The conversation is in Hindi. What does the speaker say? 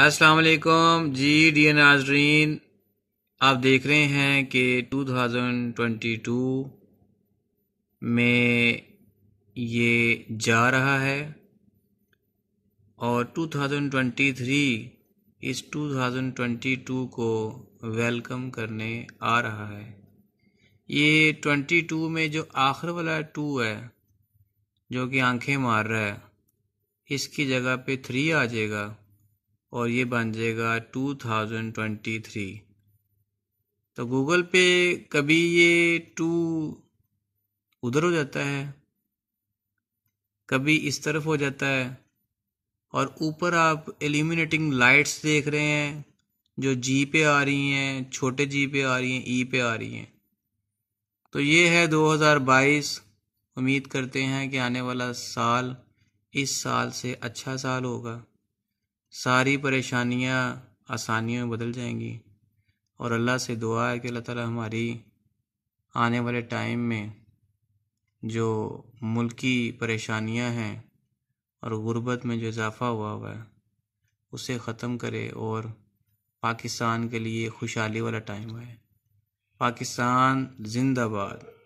अस्सलाम वालेकुम जी डियर नाजरीन आप देख रहे हैं कि 2022 में ये जा रहा है और 2023 इस 2022 को वेलकम करने आ रहा है ये 22 में जो आखिर वाला टू है जो कि आंखें मार रहा है इसकी जगह पे थ्री आ जाएगा और ये बन जाएगा टू थाउजेंड ट्वेंटी थ्री तो गूगल पे कभी ये टू उधर हो जाता है कभी इस तरफ हो जाता है और ऊपर आप एल्यूमिनेटिंग लाइट्स देख रहे हैं जो जी पे आ रही हैं छोटे जी पे आ रही हैं ई e पे आ रही हैं तो ये है 2022 उम्मीद करते हैं कि आने वाला साल इस साल से अच्छा साल होगा सारी परेशानियाँ आसानियों में बदल जाएंगी और अल्लाह से दुआ है कि अल्लाह ताला हमारी आने वाले टाइम में जो मुल्की परेशानियाँ हैं और गुरबत में जो इजाफ़ा हुआ हुआ है उसे ख़त्म करे और पाकिस्तान के लिए खुशहाली वाला टाइम आए पाकिस्तान जिंदाबाद